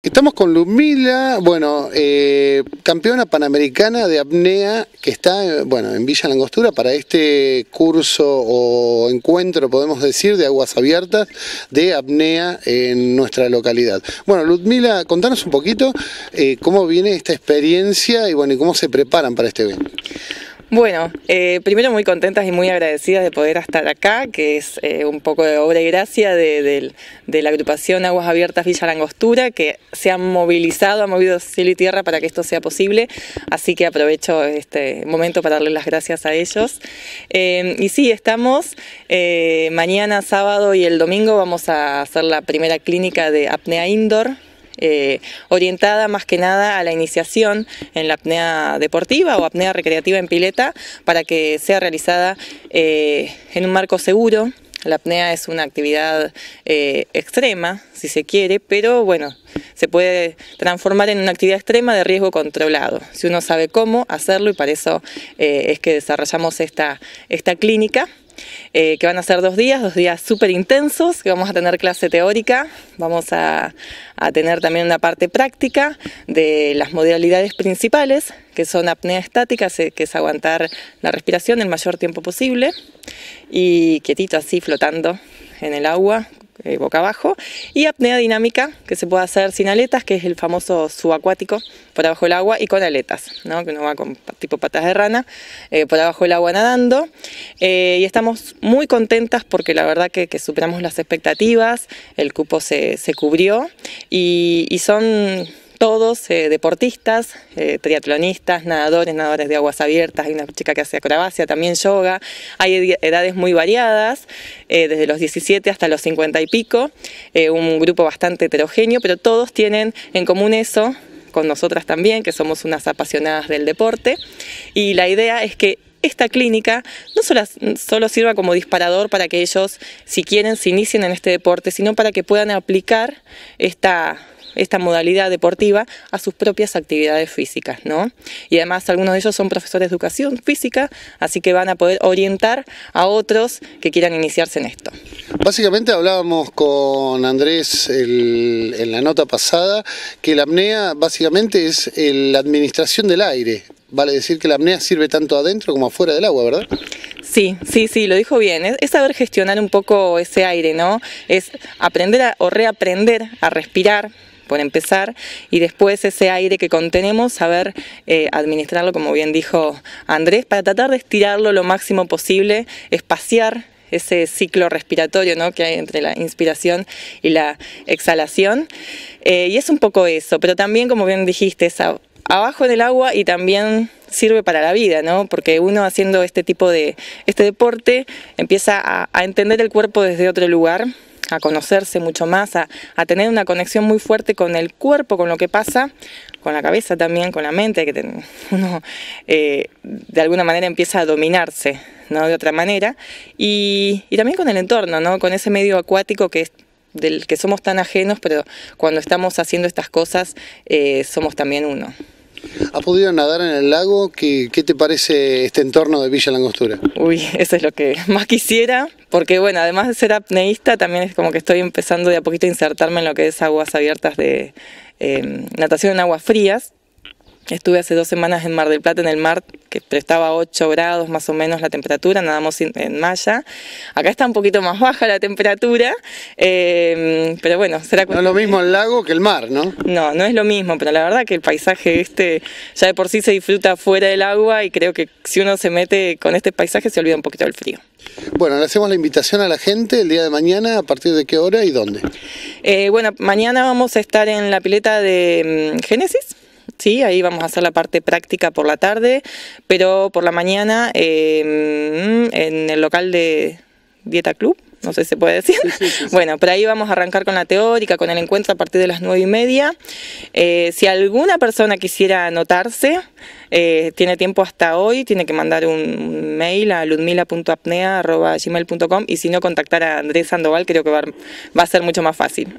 Estamos con Ludmila, bueno, eh, campeona panamericana de apnea que está bueno, en Villa Langostura para este curso o encuentro, podemos decir, de aguas abiertas de apnea en nuestra localidad. Bueno, Ludmila, contanos un poquito eh, cómo viene esta experiencia y bueno, y cómo se preparan para este evento. Bueno, eh, primero muy contentas y muy agradecidas de poder estar acá, que es eh, un poco de obra y gracia de, la agrupación Aguas Abiertas Villa Langostura, que se han movilizado, ha movido cielo y tierra para que esto sea posible, así que aprovecho este momento para darle las gracias a ellos. Eh, y sí, estamos, mañana sábado y el domingo vamos a hacer la primera clínica de apnea indoor eh, orientada más que nada a la iniciación en la apnea deportiva o apnea recreativa en pileta para que sea realizada eh, en un marco seguro. La apnea es una actividad eh, extrema, si se quiere, pero bueno, se puede transformar en una actividad extrema de riesgo controlado. Si uno sabe cómo hacerlo y para eso es que desarrollamos esta, esta clínica. Eh, que van a ser dos días, dos días súper intensos, que vamos a tener clase teórica, vamos a, a tener también una parte práctica de las modalidades principales, que son apnea estática, que es aguantar la respiración el mayor tiempo posible, y quietito así flotando en el agua, eh, boca abajo, y apnea dinámica, que se puede hacer sin aletas, que es el famoso subacuático, por abajo del agua y con aletas, ¿no? que uno va con tipo patas de rana, eh, por abajo del agua nadando. Eh, y estamos muy contentas porque la verdad que, superamos las expectativas, el cupo se, cubrió y son todos eh, deportistas, eh, triatlonistas, nadadores, nadadores de aguas abiertas, hay una chica que hace acrobacia, también yoga, hay edades muy variadas, eh, desde los 17 hasta los 50 y pico, un grupo bastante heterogéneo, pero todos tienen en común eso, con nosotras también, que somos unas apasionadas del deporte, y la idea es que esta clínica no solo, sirva como disparador para que ellos, si quieren, se inicien en este deporte, sino para que puedan aplicar esta, esta modalidad deportiva a sus propias actividades físicas, ¿no? Y además algunos de ellos son profesores de educación física, así que van a poder orientar a otros que quieran iniciarse en esto. Básicamente hablábamos con Andrés en la nota pasada que la apnea básicamente es la administración del aire, Vale decir que la apnea sirve tanto adentro como afuera del agua, ¿verdad? Sí, sí, sí, lo dijo bien. Es, saber gestionar un poco ese aire, ¿no? Es aprender o reaprender a respirar, por empezar, y después ese aire que contenemos, saber eh, administrarlo, como bien dijo Andrés, para tratar de estirarlo lo máximo posible, espaciar ese ciclo respiratorio ¿no? que hay entre la inspiración y la exhalación. Eh, y es un poco eso, pero también, como bien dijiste, esa abajo en el agua y también sirve para la vida, ¿no? Porque uno haciendo este tipo de este deporte empieza a, entender el cuerpo desde otro lugar, a conocerse mucho más, a, tener una conexión muy fuerte con el cuerpo, con lo que pasa, con la cabeza también, con la mente, que uno eh, de alguna manera empieza a dominarse, ¿no? De otra manera, y, también con el entorno, ¿no? Con ese medio acuático que del que somos tan ajenos, pero cuando estamos haciendo estas cosas eh, somos también uno. ¿Ha podido nadar en el lago? ¿Qué, te parece este entorno de Villa Langostura? Uy, eso es lo que más quisiera, porque bueno, además de ser apneísta, también es como que estoy empezando de a poquito a insertarme en lo que es aguas abiertas de em, natación en aguas frías, Estuve hace dos semanas en Mar del Plata, en el mar, que prestaba 8 grados más o menos la temperatura, nadamos en malla. Acá está un poquito más baja la temperatura, em, pero bueno, será No es lo mismo el lago que el mar, ¿no? No, no es lo mismo, pero la verdad que el paisaje este ya de por sí se disfruta fuera del agua y creo que si uno se mete con este paisaje se olvida un poquito del frío. Bueno, le hacemos la invitación a la gente el día de mañana, a partir de qué hora y dónde. Eh, bueno, mañana vamos a estar en la pileta de mm, Génesis ¿sí? Ahí vamos a hacer la parte práctica por la tarde, pero por la mañana eh, en el local de Dieta Club, no sé si se puede decir. bueno, por ahí vamos a arrancar con la teórica, con el encuentro a partir de las nueve y media. Eh, si alguna persona quisiera anotarse, eh, tiene tiempo hasta hoy, tiene que mandar un mail a ludmila.apnea.gmail.com y si no, contactar a Andrés Sandoval, creo que va a ser mucho más fácil.